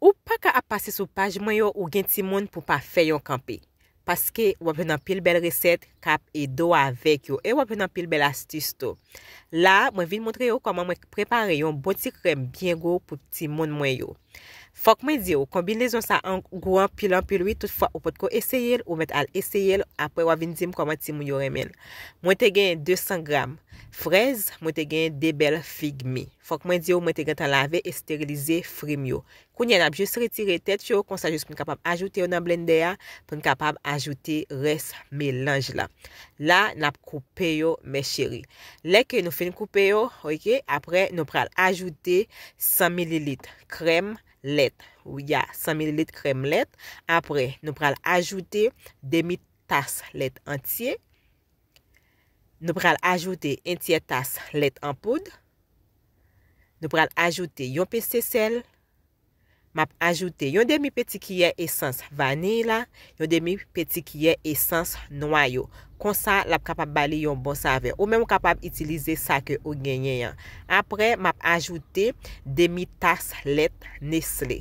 Ou pa ka ap pase sou page mwen yo ou gen ti moun pou pa fe yon kampe. Paske wapen an pil bel reset kap e do avèk yo. E wapen an pil bel astis to. La mwen vin mwontre yo koman mwen prepare yon boti krem bien go pou ti moun mwen yo. Fok mwen di yo kombinezon sa an kouan pilan piloui tout fwa ou pot ko eseyel ou met al eseyel apwe wapen dim koman ti mwen yo remen. Mwen te gen 200 gram. Frez mwen te gen debel figmi. Fok mwen di yo mwen te gen tan lave esterilize frim yo. Pounye nan ap jous retire tet yo, konsa jous pou n kapab ajoute yo nan blender ya, pou n kapab ajoute res melanj la. La nan ap koupe yo, me cheri. Leke nou fin koupe yo, ok, apre nou pral ajoute 100 ml krem let. Ou ya 100 ml krem let, apre nou pral ajoute demi tas let antye. Nou pral ajoute entye tas let anpoud. Nou pral ajoute yon peste sel. Map ajoute yon demi peti kye esans vanila, yon demi peti kye esans noyo. Konsa lap kapab bale yon bon save. Ou men w kapab itilize sa ke ou genye yon. Apre map ajoute demi tas let nesle.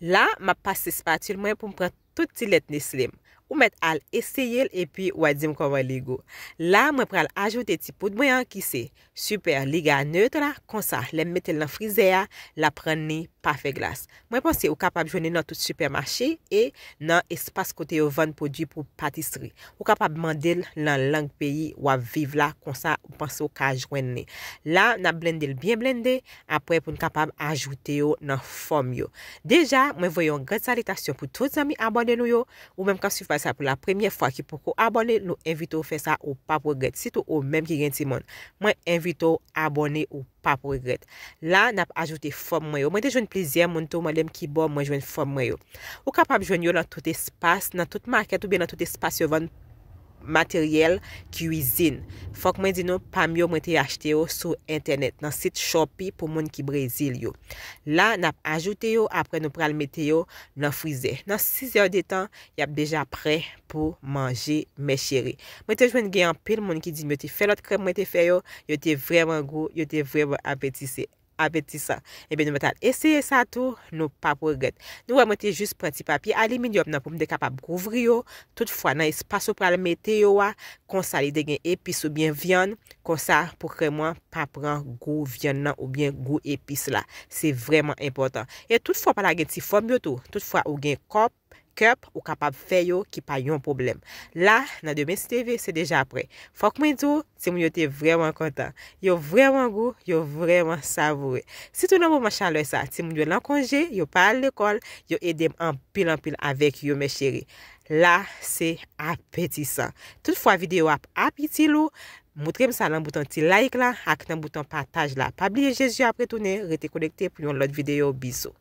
La map pase spatula mwen pou mpre touti let nesle mwen. ou met al eseyel, epi ou adzim konwen ligou. La, mwen pre al ajoute ti poud mwen an, ki se, super ligan neutra, konsa, lem metel nan frizeya, la pren ni pafe glas. Mwen pense, ou kapab jwene nan tout supermaché, e nan espas kote yo vande poudi pou patisri. Ou kapab mandel nan lang peyi, ou aviv la, konsa, ou pense ou ka jwene ni. La, nan blendel bien blendel, apwe pou n kapab ajoute yo nan fom yo. Deja, mwen voyon gred salitasyon pou tout zami abone nou yo, ou menm kan sufase, sa pou la premye fwa ki pou kou abone, nou invito ou fe sa ou pa progret. Si tou ou mem ki gen ti mon, mwen invito ou abone ou pa progret. La, nap ajoute fom mwen yo. Mwen te jwen plizye, mwen tou mwen lem ki bon, mwen jwen fom mwen yo. Ou kapap jwen yo nan tout espas, nan tout market ou bien nan tout espas yo ven materyel kuizine. Fok mwen di nou, pa myo mwen te achete yo sou internet, nan sit shopi pou mwen ki brezil yo. La, nap ajoute yo, apre nou pral mwen te yo nan frize. Nan 6 yo de tan, yap deja pre pou manje me chere. Mwen te jwen gen an pil mwen ki di, mwen te fe lot krem mwen te fe yo, yo te vreman go, yo te vreman apetise. apetit sa. Ebe nou metan, eseye sa tou nou pap wè gèt. Nou wè metan jis pranti papi, ali midi op nan poum de kapap gouvri yo, tout fwa nan espasyon pral meteyo wa, konsa li de gen epis ou bien vyon, konsa pou kreman pap ran gou vyon nan ou bien gou epis la. Se vreman importan. E tout fwa pala gen ti fòm yo tou, tout fwa ou gen kop kep ou kapab fe yo ki pa yon problem. La, nan de mes TV, se deja apre. Fok mwen tou, se moun yo te vreman kontan. Yo vreman gou, yo vreman savou. Si tou nan moun man chaloy sa, se moun yo lankonje, yo pa l'ekol, yo edem an pil an pil avèk yo me cheri. La, se apetisan. Tout fwa videyo ap apitilou, moutrem sa lan bouton ti like la, ak nan bouton pataj la. Pabliye Jezu apre toune, rete konekte, pou yon lot videyo, bisou.